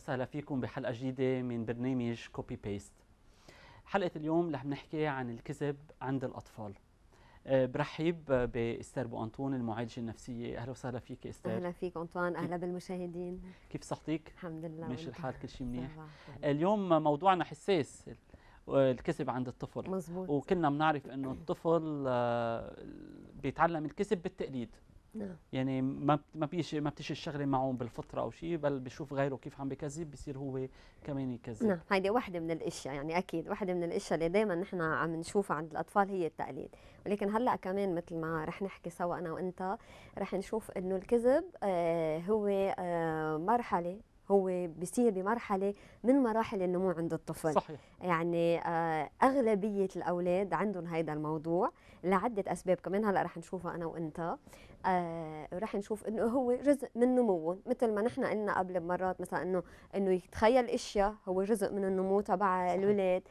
وسهلا فيكم بحلقه جديده من برنامج كوبي بيست. حلقه اليوم رح نحكي عن الكذب عند الاطفال. آه، برحب باستر بو انطون المعالجه النفسيه اهلا وسهلا فيك استر اهلا فيك انطوان اهلا بالمشاهدين كيف صحتك الحمد لله ماشي الحال كل شيء منيح اليوم موضوعنا حساس الكذب عند الطفل مزبوط. وكلنا بنعرف انه الطفل آه، بيتعلم الكذب بالتقليد نعم يعني ما ما بيجي ما بتيجي الشغله معه بالفطره او شيء بل بشوف غيره كيف عم بكذب بصير هو كمان يكذب نعم هيدي وحده من الاشياء يعني اكيد وحده من الاشياء اللي دائما نحن عم نشوفها عند الاطفال هي التقليد ولكن هلا كمان مثل ما رح نحكي سوا انا وانت رح نشوف انه الكذب آه هو آه مرحله هو بيصير بمرحله من مراحل النمو عند الطفل صحيح. يعني آه اغلبيه الاولاد عندهم هذا الموضوع لعده اسباب كمان هلا رح نشوفها انا وانت آه رح نشوف انه هو جزء من نموهم مثل ما نحن قلنا قبل مرات مثلا انه انه يتخيل اشياء هو جزء من النمو تبع الولاد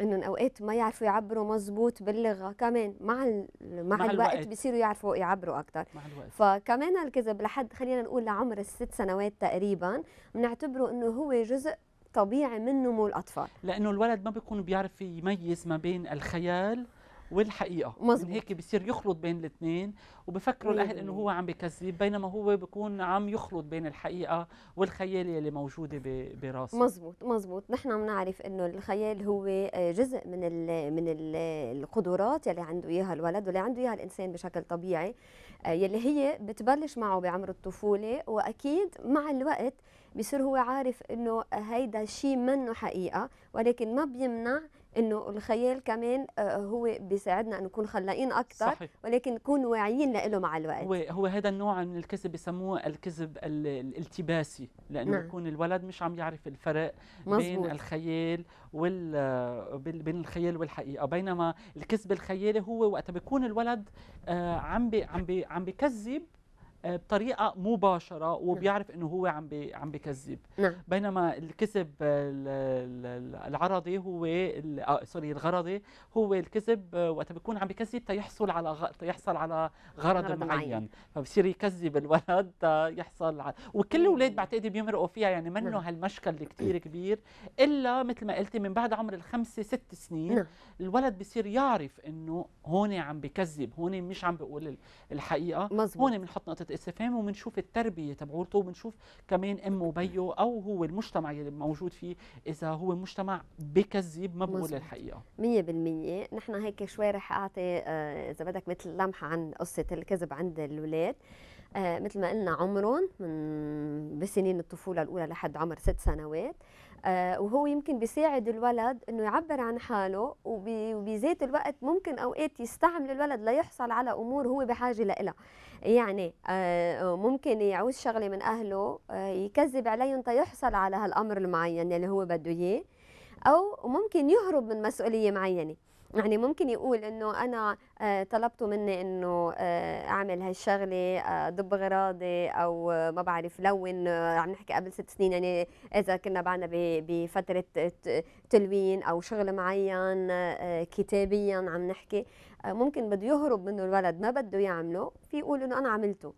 انه اوقات ما يعرفوا يعبروا مزبوط باللغه كمان مع مع, مع الوقت, الوقت بيصيروا يعرفوا يعبروا اكثر مع الوقت. فكمان الكذب لحد خلينا نقول لعمر الست سنوات تقريبا بنعتبره انه هو جزء طبيعي من نمو الاطفال لانه الولد ما بيكون بيعرف يميز ما بين الخيال والحقيقه مظبوط هيك بصير يخلط بين الاثنين وبفكروا الاهل انه هو عم بكذب بينما هو بيكون عم يخلط بين الحقيقه والخيال اللي موجوده براسه مزبوط مزبوط نحن بنعرف انه الخيال هو آه، جزء من الـ من الـ القدرات يلي عنده اياها الولد واللي عنده اياها الانسان بشكل طبيعي آه، يلي هي بتبلش معه بعمر الطفوله واكيد مع الوقت بصير هو عارف انه هيدا الشيء منه حقيقه ولكن ما بيمنع انه الخيال كمان آه، آه، هو بيساعدنا انه نكون خلاقين اكثر صحيح. ولكن نكون واعيين له مع الوقت هو, هو هذا النوع من الكذب بسموه الكذب الالتباسي لانه نعم. يكون الولد مش عم يعرف الفرق مزبوط. بين الخيال وال بين الخيال والحقيقه بينما الكذب الخيالي هو وقت بيكون الولد آه، عم بي عم بي عم بكذب آه، بطريقه مباشره وبيعرف نعم. انه هو عم بي عم بكذب نعم. بينما الكذب العرضي هو آه، سوري الغرضي هو الكذب آه، وقت بيكون عم بكذب تيحصل على تيحصل على غرض, معين, معين. فبصير يكذب الولد تيحصل على وكل الاولاد بعتقد بيمرقوا فيها يعني منه نعم. هالمشكل كثير نعم. كبير الا مثل ما قلتي من بعد عمر الخمسه ست سنين نعم. الولد بصير يعرف انه هون عم بكذب هون مش عم بقول الحقيقه مزبوط. هون بنحط نقطه استفهام وبنشوف التربيه تبعولته وبنشوف كمان امه وبيه او هو المجتمع اللي موجود فيه اذا هو مجتمع بكذب ما بقول الحقيقه 100% نحن هيك شوي رح اعطي آه، اذا بدك مثل لمحه عن قصه الكذب عند الاولاد آه، مثل ما قلنا عمرهم من بسنين الطفوله الاولى لحد عمر ست سنوات آه، وهو يمكن بيساعد الولد انه يعبر عن حاله وبذات الوقت ممكن اوقات يستعمل الولد ليحصل على امور هو بحاجه لها يعني آه، ممكن يعوز شغله من اهله آه، يكذب عليهم يحصل على هالامر المعين اللي هو بده اياه او ممكن يهرب من مسؤوليه معينه يعني ممكن يقول انه انا آه، طلبتوا مني انه آه، اعمل هالشغله ضب آه، غراضي او ما بعرف لون عم نحكي قبل ست سنين يعني اذا كنا بعنا بفتره تلوين او شغل معين كتابيا عم نحكي ممكن بده يهرب منه الولد ما بده يعمله في يقول انه انا عملته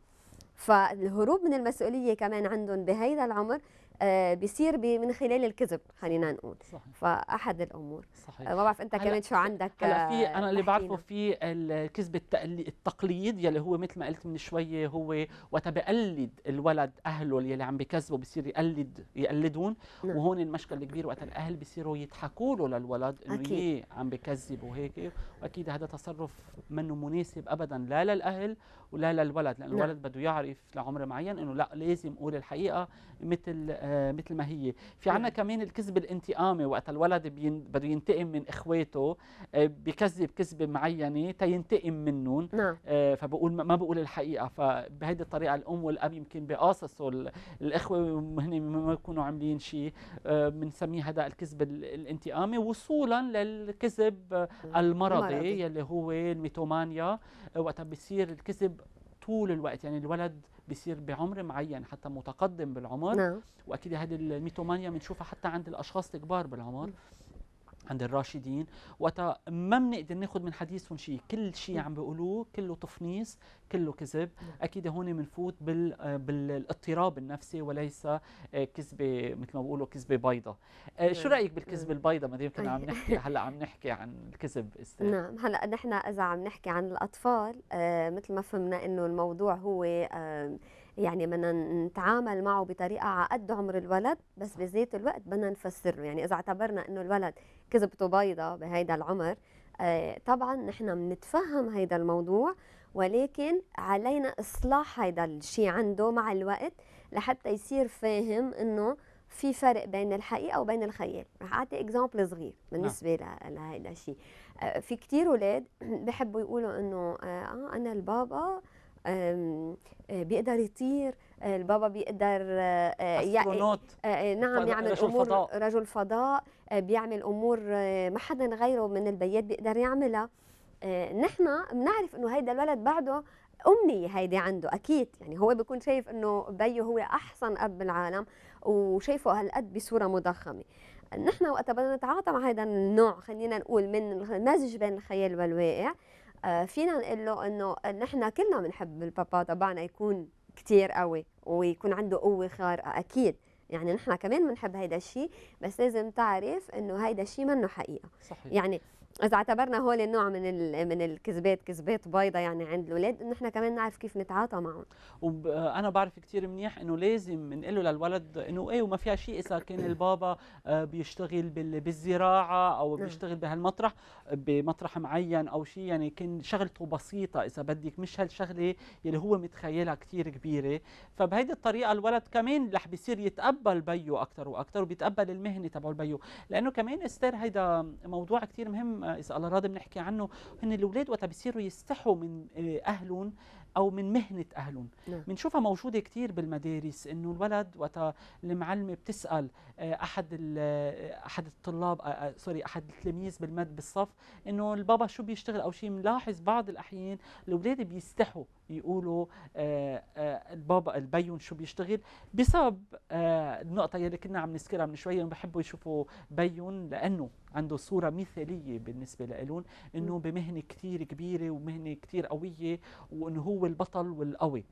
فالهروب من المسؤوليه كمان عندهم بهيدا العمر آه، بيصير من خلال الكذب خلينا نقول صحيح. فاحد الامور صحيح. ما آه، بعرف انت كمان شو عندك هلا في آه، انا اللي بعرفه في الكذب التقليد يلي هو مثل ما قلت من شويه هو وقت بقلد الولد اهله يلي عم بكذبوا بصير يقلد يقلدون نعم. وهون المشكله الكبير وقت الاهل بصيروا يضحكوا له للولد انه ليه عم بكذب وهيك واكيد هذا تصرف منه مناسب ابدا لا للاهل ولا للولد لانه نعم. الولد بده يعرف لعمر معين انه لا لازم اقول الحقيقه مثل آه، مثل ما هي في إيه. عنا كمان الكذب الانتقامي وقت الولد بده ينتقم من اخواته آه، بكذب كذبه معينه تينتقم منهم نعم. آه، فبقول ما بقول الحقيقه فبهيدي الطريقه الام والاب يمكن بقاصصوا الاخوه وهن ما يكونوا عاملين شيء بنسميه هذا الكذب الانتقامي وصولا للكذب المرضي المرضي. يلي هو الميتومانيا وقتها بصير الكذب طول الوقت يعني الولد بيصير بعمر معين حتى متقدم بالعمر نعم. واكيد هذه الميتومانيا بنشوفها حتى عند الاشخاص الكبار بالعمر عند الراشدين وقتها ما بنقدر ناخذ من حديثهم شيء كل شيء عم بيقولوه كله تفنيس كله كذب اكيد هون بنفوت بال بالاضطراب النفسي وليس آه، كذبه مثل ما بيقولوا كذبه بيضاء آه، شو نعم. رايك بالكذبه نعم. البيضاء ما دام كنا عم طيب. نحكي هلا عم نحكي عن الكذب استاذ نعم هلا نحن اذا عم نحكي عن الاطفال آه، مثل ما فهمنا انه الموضوع هو يعني بدنا نتعامل معه بطريقه على قد عمر الولد بس بذات الوقت بدنا نفسر له يعني اذا اعتبرنا انه الولد كذبته بيضة بهيدا العمر آه، طبعا نحن بنتفهم هيدا الموضوع ولكن علينا اصلاح هيدا الشيء عنده مع الوقت لحتى يصير فاهم انه في فرق بين الحقيقه وبين الخيال رح اعطي اكزامبل صغير نعم. بالنسبه لهيدا الشيء آه، في كثير اولاد بحبوا يقولوا انه آه, آه، انا البابا آه، بيقدر يطير آه، البابا بيقدر يعني نعم يعمل رجل امور فضاء. رجل فضاء بيعمل امور ما حدا غيره من البيات بيقدر يعملها نحن بنعرف انه هيدا الولد بعده امنيه هيدي عنده اكيد يعني هو بيكون شايف انه بيه هو احسن اب بالعالم وشايفه هالقد بصوره مضخمه نحن وقت بدنا نتعاطى مع هذا النوع خلينا نقول من المزج بين الخيال والواقع آه، فينا نقول له انه نحن كلنا بنحب البابا تبعنا يكون كثير قوي ويكون عنده قوه خارقه اكيد يعني نحن كمان بنحب هيدا الشيء بس لازم تعرف انه هيدا الشيء منه حقيقه صحيح. يعني اذا اعتبرنا هول النوع من من الكذبات كذبات بيضة يعني عند الاولاد انه احنا كمان نعرف كيف نتعاطى معهم وانا آه، بعرف كثير منيح انه لازم نقول له للولد انه ايه وما فيها شيء اذا كان البابا آه، بيشتغل بالزراعه او نعم. بيشتغل بهالمطرح بمطرح معين او شيء يعني كان شغلته بسيطه اذا بدك مش هالشغله اللي هو متخيلها كثير كبيره فبهيدي الطريقه الولد كمان رح بيصير يتقبل بيه اكثر واكثر وبيتقبل المهنه تبعه البيو لانه كمان استر هيدا موضوع كثير مهم آه، اذا الله راضي بنحكي عنه هن الاولاد وقت بيصيروا يستحوا من آه، اهلهم او من مهنه اهلهم نعم. بنشوفها نعم. موجوده كثير بالمدارس انه الولد وقت المعلمه بتسال آه، احد احد الطلاب سوري احد التلاميذ بالمد بالصف انه البابا شو بيشتغل او شيء بنلاحظ بعض الاحيان الاولاد بيستحوا يقولوا آه، آه، البابا البيون شو بيشتغل بسبب آه، النقطه يلي كنا عم نذكرها من شويه بحبوا يشوفوا بيون لانه عنده صوره مثاليه بالنسبه لالون انه بمهنه كثير كبيره ومهنه كثير قويه وانه هو البطل والقوي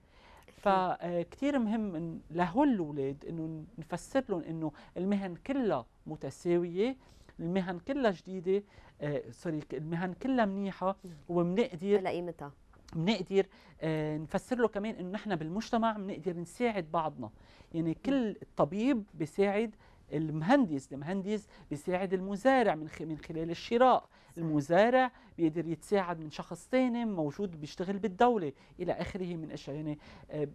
فكتير مهم لهول الاولاد انه نفسر لهم انه المهن كلها متساويه المهن كلها جديده آه سوري المهن كلها منيحه وبنقدر على قيمتها بنقدر آه، نفسر له كمان انه نحن بالمجتمع بنقدر نساعد بعضنا يعني كل طبيب بيساعد المهندس المهندس بيساعد المزارع من من خلال الشراء المزارع بيقدر يتساعد من شخص ثاني موجود بيشتغل بالدولة إلى آخره من أشياء يعني آه،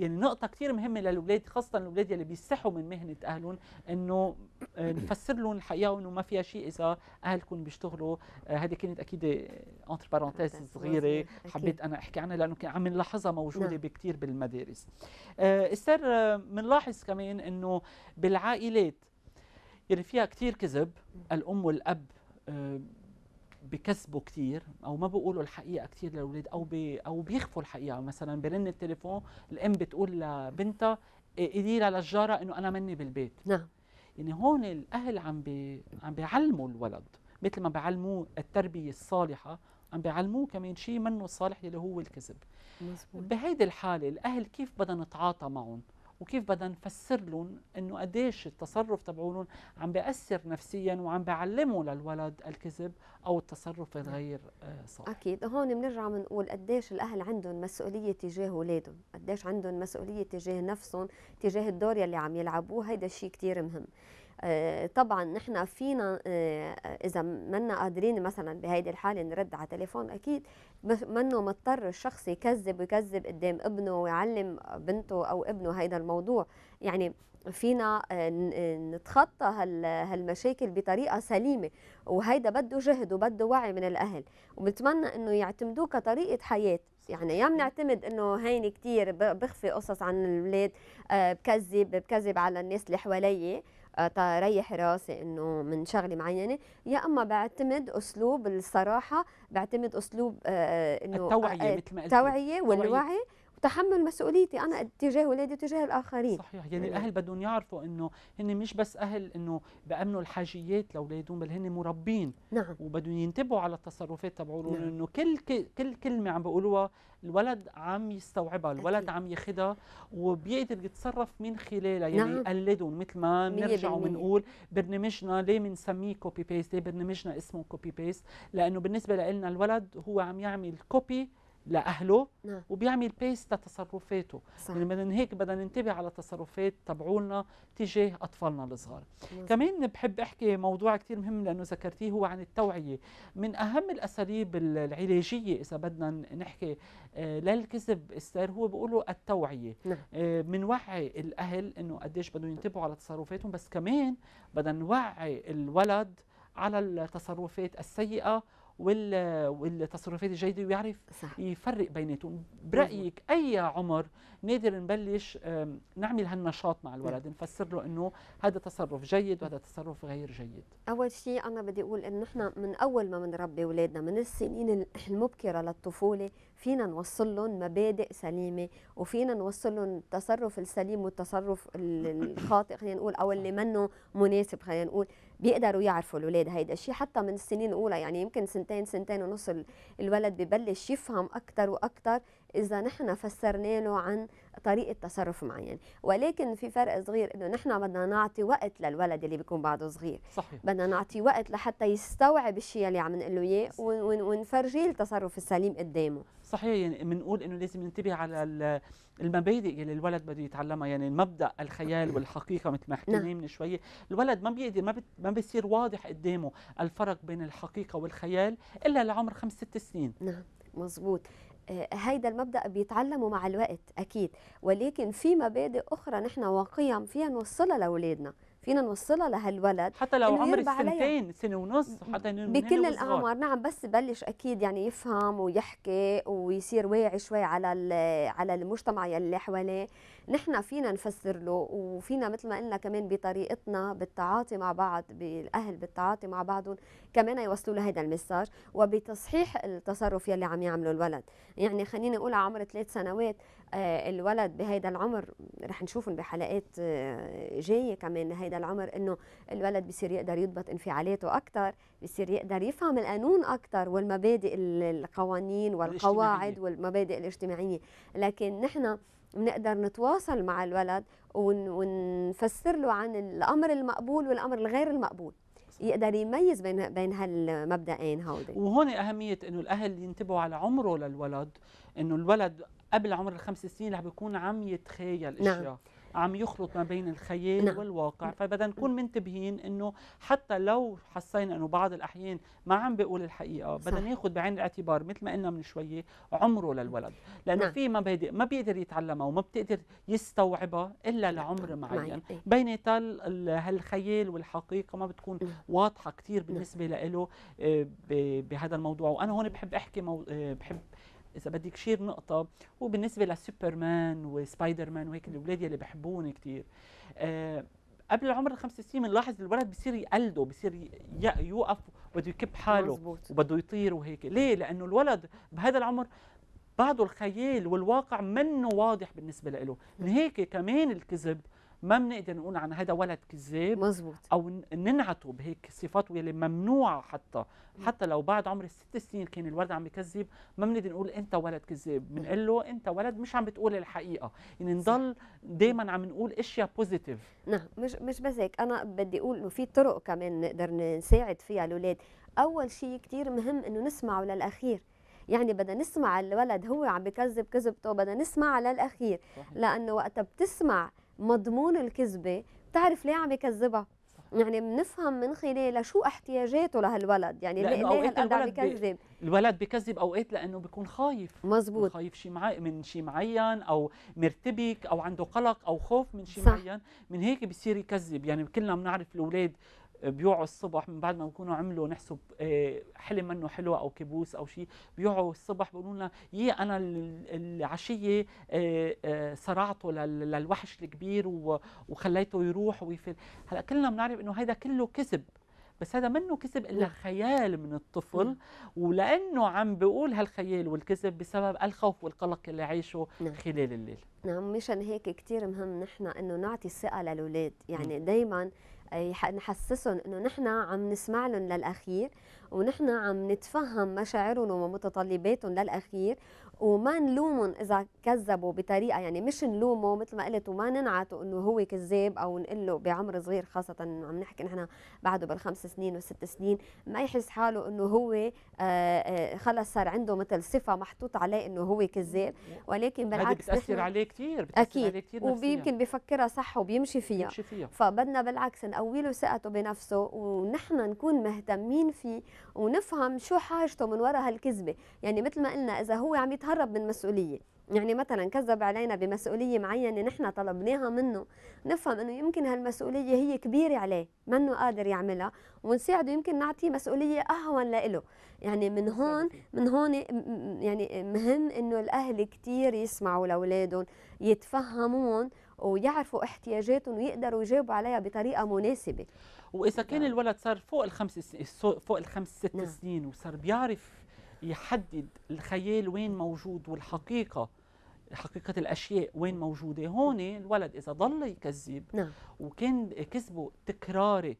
يعني نقطة كتير مهمة للولاد خاصة الولاد اللي بيستحوا من مهنة أهلهم إنه آه، نفسر لهم الحقيقة وإنه ما فيها شيء إذا أهلكم بيشتغلوا آه، هذه كانت أكيد أنتر آه، بارونتيز صغيرة حبيت أنا أحكي عنها لأنه عم نلاحظها موجودة نعم. بكتير بالمدارس السر بنلاحظ كمان إنه بالعائلات يعني فيها كتير كذب الأم والأب بكسبوا كثير او ما بيقولوا الحقيقه كثير للاولاد او بي او بيخفوا الحقيقه مثلا برن التليفون الام بتقول لبنتها قولي لها للجاره انه انا مني بالبيت نعم يعني هون الاهل عم بي عم بيعلموا الولد مثل ما بيعلموه التربيه الصالحه عم بيعلموه كمان شيء منه صالح اللي هو الكذب بهيدي الحاله الاهل كيف بدنا نتعاطى معهم وكيف بدنا نفسر لهم انه قديش التصرف تبعولهم عم بياثر نفسيا وعم بيعلموا للولد الكذب او التصرف الغير آه، صحيح اكيد هون بنرجع بنقول قديش الاهل عندهم مسؤوليه تجاه اولادهم قديش عندهم مسؤوليه تجاه نفسهم تجاه الدور يلي عم يلعبوه هيدا الشيء كثير مهم آه، طبعا نحن فينا آه، اذا منا قادرين مثلا بهيدي الحاله نرد على تليفون اكيد منه مضطر الشخص يكذب ويكذب قدام ابنه ويعلم بنته او ابنه هيدا الموضوع يعني فينا آه، نتخطى هالمشاكل بطريقة سليمة وهيدا بده جهد وبده وعي من الأهل وبتمنى أنه يعتمدوه كطريقة حياة يعني يا بنعتمد انه هين كثير بخفي قصص عن الاولاد بكذب بكذب على الناس اللي حواليه تريح راسي انه من شغله معينه يا اما بعتمد اسلوب الصراحه بعتمد اسلوب آه، انه التوعيه آه، مثل ما قلت التوعيه والوعي وتحمل مسؤوليتي انا تجاه اولادي وتجاه الاخرين صحيح يعني الاهل بدهم يعرفوا انه هن مش بس اهل انه بامنوا الحاجيات لاولادهم بل هن مربين نعم وبدهم ينتبهوا على التصرفات تبعهم نعم. انه كل كل كلمه عم بيقولوها الولد عم يستوعبها الولد عم ياخذها وبيقدر يتصرف من خلالها يعني نعم. يقلدهم مثل ما بنرجع وبنقول برنامجنا ليه بنسميه كوبي بيست ليه برنامجنا اسمه كوبي بيست لانه بالنسبه لنا الولد هو عم يعمل كوبي لاهله نعم. وبيعمل بيست لتصرفاته صح. يعني بدنا هيك بدنا ننتبه على تصرفات تبعولنا تجاه اطفالنا الصغار نعم. كمان بحب احكي موضوع كثير مهم لانه ذكرتيه هو عن التوعيه من اهم الاساليب العلاجيه اذا بدنا نحكي آه، للكذب استر هو بيقولوا التوعيه نعم. بنوعي آه، الاهل انه قديش بدهم ينتبهوا على تصرفاتهم بس كمان بدنا نوعي الولد على التصرفات السيئه والتصرفات الجيده ويعرف صح. يفرق بيناتهم برايك اي عمر نادر نبلش نعمل هالنشاط مع الولد نعم. نفسر له انه هذا تصرف جيد وهذا تصرف غير جيد اول شيء انا بدي اقول انه نحن من اول ما بنربي اولادنا من السنين المبكره للطفوله فينا نوصل لهم مبادئ سليمه وفينا نوصل لهم التصرف السليم والتصرف الخاطئ خلينا نقول او اللي منه مناسب خلينا نقول بيقدروا يعرفوا الاولاد هيدا الشيء حتى من السنين الاولى يعني يمكن سنتين سنتين ونص الولد ببلش يفهم اكثر واكثر اذا نحن فسرنا له عن طريقه تصرف معين ولكن في فرق صغير انه نحن بدنا نعطي وقت للولد اللي بيكون بعده صغير صحيح. بدنا نعطي وقت لحتى يستوعب الشيء اللي عم نقول له اياه ونفرجيه التصرف السليم قدامه صحيح يعني بنقول انه لازم ننتبه على المبادئ اللي الولد بده يتعلمها يعني مبدا الخيال والحقيقه مثل ما حكينا نعم. من شويه الولد ما بيقدر ما, ما بيصير واضح قدامه الفرق بين الحقيقه والخيال الا لعمر خمس ست سنين نعم مزبوط آه، هيدا المبدا بيتعلموا مع الوقت اكيد ولكن في مبادئ اخرى نحن وقيم فيها نوصلها لاولادنا فينا نوصلها لهالولد حتى لو عمر السنتين سنه ونص حتى بكل الاعمار نعم بس بلش اكيد يعني يفهم ويحكي ويصير واعي شوي على على المجتمع يلي حواليه نحن فينا نفسر له وفينا مثل ما قلنا كمان بطريقتنا بالتعاطي مع بعض بالاهل بالتعاطي مع بعضهم كمان يوصلوا له هذا المساج وبتصحيح التصرف يلي عم يعمله الولد يعني خليني اقول على عمر ثلاث سنوات آه، الولد بهيدا العمر رح نشوفهم بحلقات آه، جايه كمان هيدا العمر انه الولد بصير يقدر يضبط انفعالاته اكثر بصير يقدر يفهم القانون اكثر والمبادئ القوانين والقواعد والمبادئ الاجتماعيه لكن نحن بنقدر نتواصل مع الولد ونفسر له عن الامر المقبول والامر الغير المقبول يقدر يميز بين بين هالمبدئين هودي وهون اهميه انه الاهل ينتبهوا على عمره للولد انه الولد قبل عمر الخمس سنين رح بيكون عم يتخيل نعم. اشياء نعم. عم يخلط ما بين الخيال نعم. والواقع نعم. فبدنا نكون منتبهين انه حتى لو حسينا انه بعض الاحيان ما عم بيقول الحقيقه بدنا ناخذ بعين الاعتبار مثل ما قلنا من شويه عمره للولد نعم. لانه نعم. في مبادئ ما بيقدر يتعلمها وما بتقدر يستوعبها الا لعمر معين إيه. بيناتها هالخيال والحقيقه ما بتكون واضحه كثير نعم. بالنسبه نعم. له آه، بهذا الموضوع وانا هون بحب احكي مو... آه، بحب اذا بدك شير نقطه وبالنسبه لسوبرمان وسبايدر مان وهيك الاولاد يلي بحبوني كثير آه قبل عمر الخمس سنين بنلاحظ الولد بصير يقلده بصير يوقف وبده يكب حاله وبده يطير وهيك ليه لانه الولد بهذا العمر بعض الخيال والواقع منه واضح بالنسبه له من هيك كمان الكذب ما بنقدر نقول عن هذا ولد كذاب مزبوط او ننعته بهيك صفات واللي ممنوعه حتى حتى لو بعد عمر الست سنين كان الولد عم يكذب ما بنقدر نقول انت ولد كذاب بنقول له انت ولد مش عم بتقول الحقيقه يعني نضل دائما عم نقول اشياء بوزيتيف نعم مش مش بس هيك انا بدي اقول انه في طرق كمان نقدر نساعد فيها الاولاد اول شيء كثير مهم انه نسمعه للاخير يعني بدنا نسمع الولد هو عم بكذب كذبته بدنا نسمع للاخير لانه وقتها بتسمع مضمون الكذبه بتعرف ليه عم يكذبها يعني بنفهم من خلالها شو احتياجاته لهالولد يعني ليه ليه هالقد عم يكذب الولد بكذب اوقات لانه بيكون خايف مزبوط خايف شيء معي من شيء معين او مرتبك او عنده قلق او خوف من شيء معين من هيك بصير يكذب يعني كلنا بنعرف الاولاد بيوعوا الصبح من بعد ما بكونوا عملوا نحسب آه، حلم منه حلو او كابوس او شيء بيوعوا الصبح بيقولوا لنا يي انا العشيه آه، آه، صرعته للوحش الكبير وخليته يروح ويفل هلا كلنا بنعرف انه هذا كله كذب بس هذا منه كذب الا نعم. خيال من الطفل نعم. ولانه عم بيقول هالخيال والكذب بسبب الخوف والقلق اللي عايشه نعم. خلال الليل نعم مشان هيك كثير مهم نحن انه نعطي الثقه للاولاد يعني نعم. دائما نحسسهم انه نحن عم نسمع لهم للاخير ونحن عم نتفهم مشاعرهم ومتطلباتهم للاخير وما نلومهم اذا كذبوا بطريقه يعني مش نلومه مثل ما قلت وما ننعته انه هو كذاب او نقول له بعمر صغير خاصه عم نحكي نحن بعده بالخمس سنين والست سنين ما يحس حاله انه هو آه، آه، خلص صار عنده مثل صفه محطوط عليه انه هو كذاب ولكن بالعكس بتاثر عليه كثير بتاثر أكيد. عليه كثير ويمكن بفكرها صح وبيمشي فيها, بيمشي فيها. فبدنا بالعكس نقوي له ثقته بنفسه ونحن نكون مهتمين فيه ونفهم شو حاجته من وراء هالكذبه يعني مثل ما قلنا اذا هو عم يتحدث بيتهرب من مسؤوليه يعني مثلا كذب علينا بمسؤولية معينة نحن طلبناها منه نفهم انه يمكن هالمسؤولية هي كبيرة عليه منه قادر يعملها ونساعده يمكن نعطيه مسؤولية اهون لإله يعني من هون من هون يعني مهم انه الاهل كتير يسمعوا لاولادهم يتفهمون ويعرفوا احتياجاتهم ويقدروا يجاوبوا عليها بطريقه مناسبه واذا كان نعم. الولد صار فوق الخمس فوق الخمس ست نعم. سنين وصار بيعرف يحدد الخيال وين موجود والحقيقه حقيقة الأشياء وين موجودة هون الولد إذا ضل يكذب نعم. وكان كذبه تكراري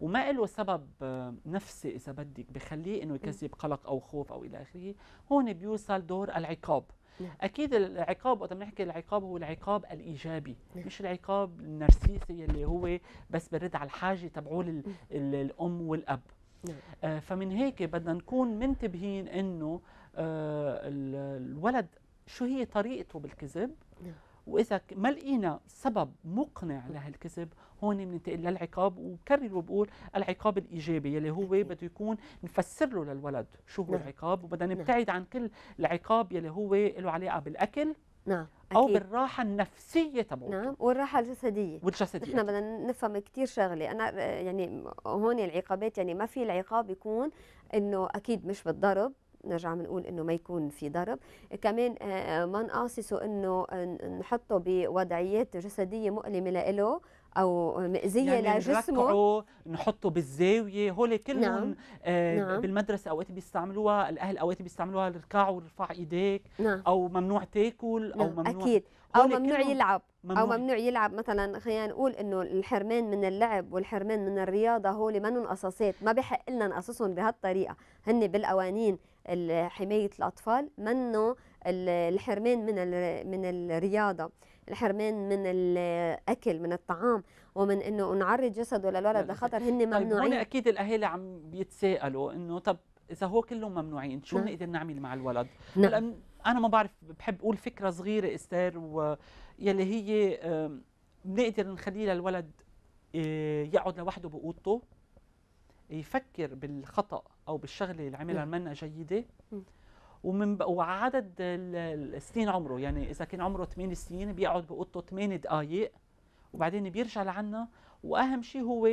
وما له سبب آه، نفسي إذا بدك بخليه إنه يكذب نعم. قلق أو خوف أو إلى آخره هون بيوصل دور العقاب نعم. أكيد العقاب وقت بنحكي العقاب هو العقاب الإيجابي نعم. مش العقاب النرسيسي اللي هو بس برد على الحاجة تبعول نعم. الأم والأب نعم. آه فمن هيك بدنا نكون منتبهين انه آه، الولد شو هي طريقته بالكذب نعم. واذا ما لقينا سبب مقنع نعم. لهالكذب هون بننتقل للعقاب وبكرر وبقول العقاب الايجابي يلي هو بده يكون نفسر له للولد شو هو العقاب وبدنا نبتعد عن كل العقاب يلي هو له علاقه بالاكل نعم أكيد. او بالراحه النفسيه تبعه نعم والراحه الجسديه والجسديه نحن بدنا نفهم كثير شغله انا يعني هون العقابات يعني ما في العقاب يكون انه اكيد مش بالضرب نرجع بنقول انه ما يكون في ضرب كمان آه، آه، ما نقاصصه انه نحطه بوضعيات جسديه مؤلمه له او مأذيه يعني لجسمه نحطه بالزاويه هول كلهم نعم. آه نعم. بالمدرسه اوقات بيستعملوها الاهل اوقات بيستعملوها اركعوا ورفع ايديك نعم. او ممنوع تاكل او نعم، ممنوع اكيد او ممنوع يلعب ممنوع. او ممنوع يلعب مثلا خلينا نقول انه الحرمان من اللعب والحرمان من الرياضه هول منهم قصاصات ما بحق لنا نقصصهم بهالطريقه هن بالقوانين حمايه الاطفال منه الحرمان من من الرياضه الحرمان من الاكل من الطعام ومن انه نعرض جسده للولد لخطر هن ممنوعين طيب هون اكيد الاهالي عم بيتساءلوا انه طب اذا هو كلهم ممنوعين شو نعم. بنقدر نعمل مع الولد نعم انا ما بعرف بحب اقول فكره صغيره استير يلي هي بنقدر نخليه للولد آه، يقعد لوحده باوضته يفكر بالخطا او بالشغله اللي عملها نعم. منها جيده نعم. ومن وعدد السنين عمره يعني اذا كان عمره 8 سنين بيقعد باوضته 8 دقائق وبعدين بيرجع لعنا واهم شيء هو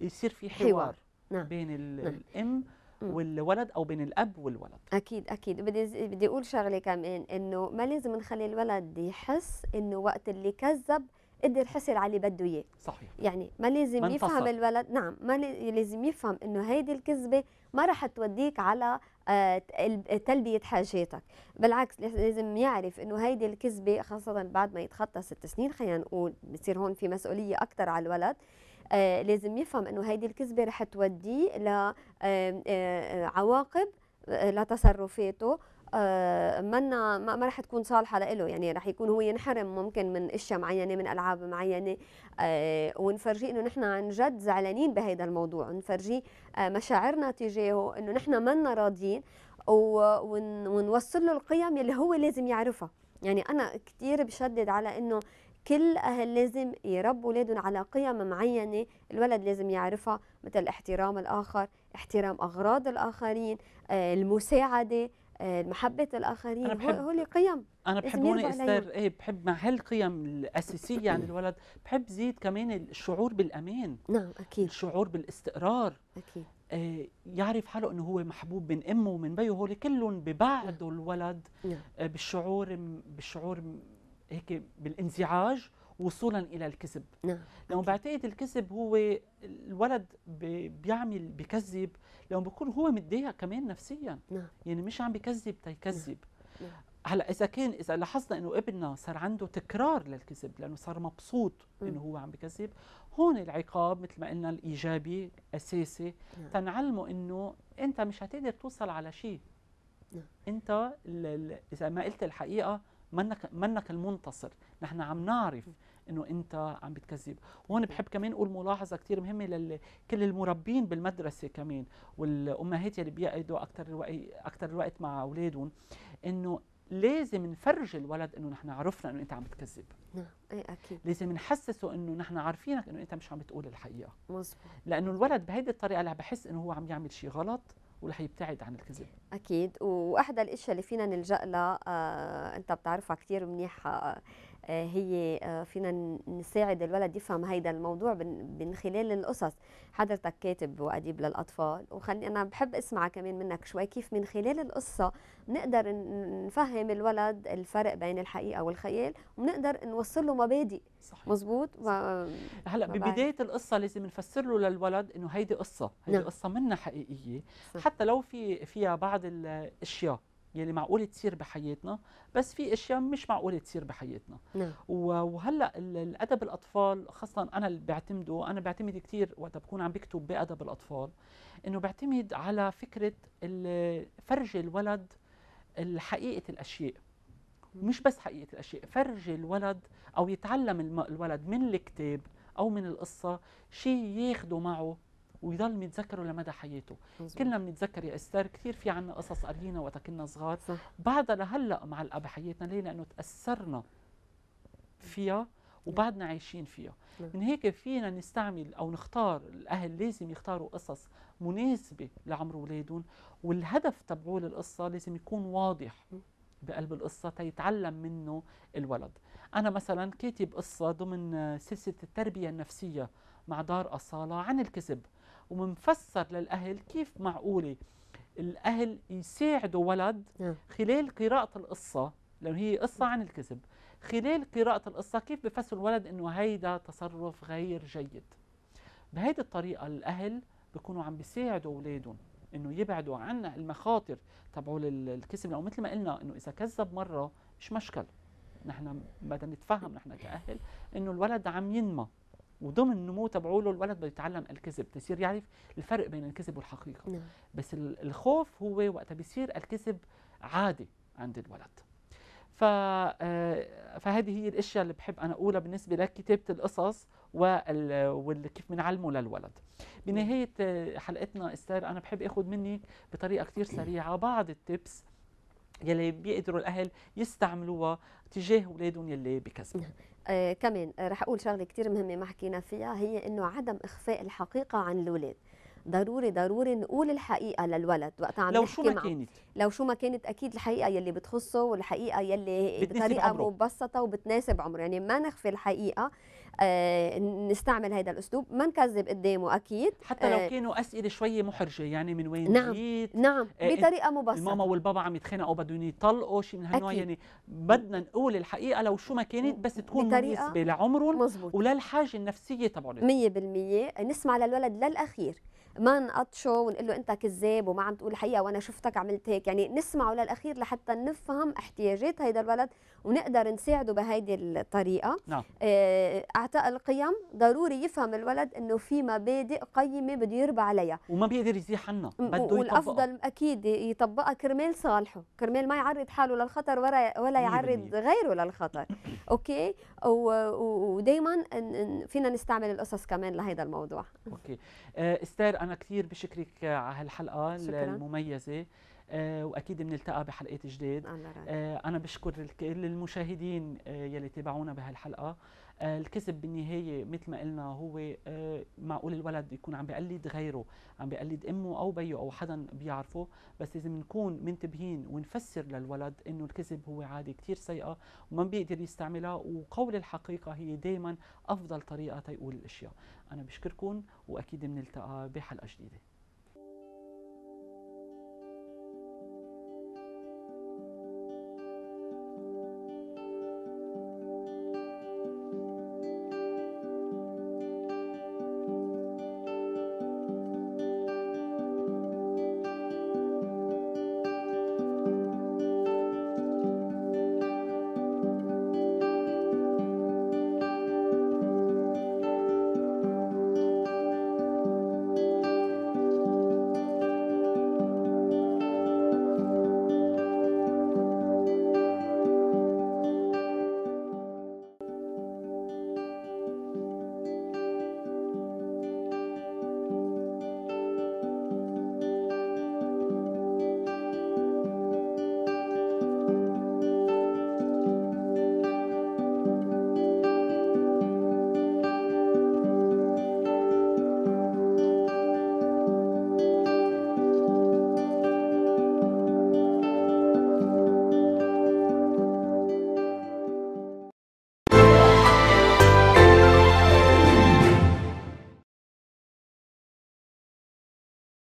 يصير في حوار, حوار. نعم. بين نعم. الام والولد او بين الاب والولد اكيد اكيد بدي بدي اقول شغله كمان انه ما لازم نخلي الولد يحس انه وقت اللي كذب قدر حصل على اللي بده اياه صحيح يعني ما لازم ما يفهم الولد نعم ما لازم يفهم انه هيدي الكذبه ما رح توديك على آه، تلبية حاجاتك بالعكس لازم يعرف انه هيدي الكذبة خاصة بعد ما يتخطى ست سنين خلينا نقول بصير هون في مسؤولية أكثر على الولد آه، لازم يفهم انه هيدي الكذبة رح توديه لعواقب آه، لتصرفاته آه، منا ما رح تكون صالحه له يعني رح يكون هو ينحرم ممكن من اشياء معينه من العاب معينه آه، ونفرجيه انه نحن عن جد زعلانين بهذا الموضوع نفرجيه آه، مشاعرنا تجاهه انه نحن منا راضيين ونوصل له القيم يلي هو لازم يعرفها يعني انا كثير بشدد على انه كل اهل لازم يربوا اولادهم على قيم معينه الولد لازم يعرفها مثل احترام الاخر احترام اغراض الاخرين المساعده آه، محبه الاخرين أنا هو قيم انا بحب هون استر ايه بحب مع هالقيم الاساسيه عند الولد بحب زيد كمان الشعور بالامان نعم اكيد الشعور بالاستقرار اكيد آه، يعرف حاله انه هو محبوب من امه ومن بيه هول كلهم ببعدوا نعم. الولد نعم. آه، بالشعور بالشعور هيك بالانزعاج وصولا الى الكذب نعم لانه بعتقد الكذب هو الولد بيعمل بكذب لما بيكون هو متضايق كمان نفسيا نعم. يعني مش عم بكذب تيكذب نعم. نعم. هلا اذا كان اذا لاحظنا انه ابننا صار عنده تكرار للكذب لانه صار مبسوط انه هو عم بكذب هون العقاب مثل ما قلنا الايجابي اساسي نعم. تنعلمه انه انت مش هتقدر توصل على شيء نعم. انت اذا ما قلت الحقيقه منك منك المنتصر نحن عم نعرف انه انت عم بتكذب وهون بحب كمان اقول ملاحظه كثير مهمه لكل المربين بالمدرسه كمان والامهات يلي بيقعدوا اكثر الوقت اكثر الوقت مع اولادهم انه لازم نفرج الولد انه نحن عرفنا انه انت عم بتكذب نعم ايه اكيد لازم نحسسه انه نحن عارفينك انه انت مش عم بتقول الحقيقه مظبوط لانه الولد بهيدي الطريقه اللي بحس انه هو عم يعمل شيء غلط ورح يبتعد عن الكذب اكيد واحدى الاشياء اللي فينا نلجا لها آه انت بتعرفها كثير منيح آه آه، هي آه، فينا نساعد الولد يفهم هيدا الموضوع من خلال القصص حضرتك كاتب واديب للاطفال وخلي انا بحب اسمع كمان منك شوي كيف من خلال القصه نقدر نفهم الولد الفرق بين الحقيقه والخيال ونقدر نوصل له مبادئ صحيح مزبوط و... هلا ببدايه القصه لازم نفسر له للولد انه هيدي قصه هيدي نعم. قصه منا حقيقيه صح. حتى لو في فيها بعض الاشياء يلي معقول تصير بحياتنا بس في اشياء مش معقول تصير بحياتنا نعم. وهلا الادب الاطفال خاصه انا اللي بعتمده انا بعتمد كثير وقت بكون عم بكتب بادب الاطفال انه بعتمد على فكره فرج الولد حقيقه الاشياء مش بس حقيقه الاشياء فرج الولد او يتعلم الولد من الكتاب او من القصه شيء ياخده معه ويضل متذكره لمدى حياته مزبوط. كلنا بنتذكر يا استاذ كثير في عنا قصص قرينا وقت كنا صغار بعدها لهلا معلقه بحياتنا ليه لانه تاثرنا فيها وبعدنا عايشين فيها مم. نعم. من هيك فينا نستعمل او نختار الاهل لازم يختاروا قصص مناسبه لعمر اولادهم والهدف تبعوه للقصه لازم يكون واضح بقلب القصه تيتعلم منه الولد انا مثلا كاتب قصه ضمن سلسله التربيه النفسيه مع دار اصاله عن الكذب ومنفسر للأهل كيف معقولة الأهل يساعدوا ولد نعم. خلال قراءة القصة لأنه هي قصة عن الكذب خلال قراءة القصة كيف بفسر الولد أنه هيدا تصرف غير جيد بهيدي الطريقة الأهل بيكونوا عم بيساعدوا أولادهم انه يبعدوا عن المخاطر تبعوا الكسب أو مثل ما قلنا انه اذا كذب مره مش مشكل نحن بدنا نتفهم نحن كاهل انه الولد عم ينمى وضمن النمو تبعه له الولد بده يتعلم الكذب بصير يعرف الفرق بين الكذب والحقيقه نعم. بس الخوف هو وقتها بيصير الكذب عادي عند الولد ف آه، فهذه هي الاشياء اللي بحب انا اقولها بالنسبه لكتابه القصص وكيف بنعلمه للولد بنهايه حلقتنا استاذ انا بحب اخذ منك بطريقه كثير سريعه بعض التبس يلي بيقدروا الاهل يستعملوها تجاه اولادهم يلي بكذبوا نعم. آه كمان رح اقول شغله كثير مهمه ما حكينا فيها هي انه عدم اخفاء الحقيقه عن الاولاد ضروري ضروري نقول الحقيقه للولد وقت عم لو شو ما معه. كانت لو شو ما كانت اكيد الحقيقه يلي بتخصه والحقيقه يلي بطريقه عمره. مبسطه وبتناسب عمره يعني ما نخفي الحقيقه آه، نستعمل هذا الاسلوب ما نكذب قدامه اكيد حتى لو آه، كانوا اسئله شوي محرجه يعني من وين نعم جيت نعم آه، بطريقه مبسطه الماما والبابا عم يتخانقوا بدهم يطلقوا شيء من هالنوع يعني بدنا نقول الحقيقه لو شو ما كانت بس تكون مناسبه لعمرهم وللحاجه النفسيه تبعهم 100% نسمع للولد للاخير ما نقطشه ونقول له انت كذاب وما عم تقول الحقيقه وانا شفتك عملت هيك يعني نسمعه للاخير لحتى نفهم احتياجات هيدا الولد ونقدر نساعده بهيدي الطريقه نعم. آه، اعطاء القيم ضروري يفهم الولد انه في مبادئ قيمه بده يربى عليها وما بيقدر يزيح عنها بده والافضل اكيد يطبقها كرمال صالحه كرمال ما يعرض حاله للخطر ولا ولا يعرض غيره للخطر اوكي ودائما فينا نستعمل القصص كمان لهيدا الموضوع اوكي آه، استاذ انا كثير بشكرك على هالحلقه شكرا. المميزه آه، واكيد بنلتقى بحلقات جديد آه، انا بشكر كل المشاهدين آه، يلي تابعونا بهالحلقه الكذب الكسب بالنهايه مثل ما قلنا هو معقول الولد يكون عم بقلد غيره عم بقلد امه او بيه او حدا بيعرفه بس لازم نكون منتبهين ونفسر للولد انه الكذب هو عاده كثير سيئه وما بيقدر يستعملها وقول الحقيقه هي دائما افضل طريقه تيقول الاشياء انا بشكركم واكيد بنلتقى بحلقه جديده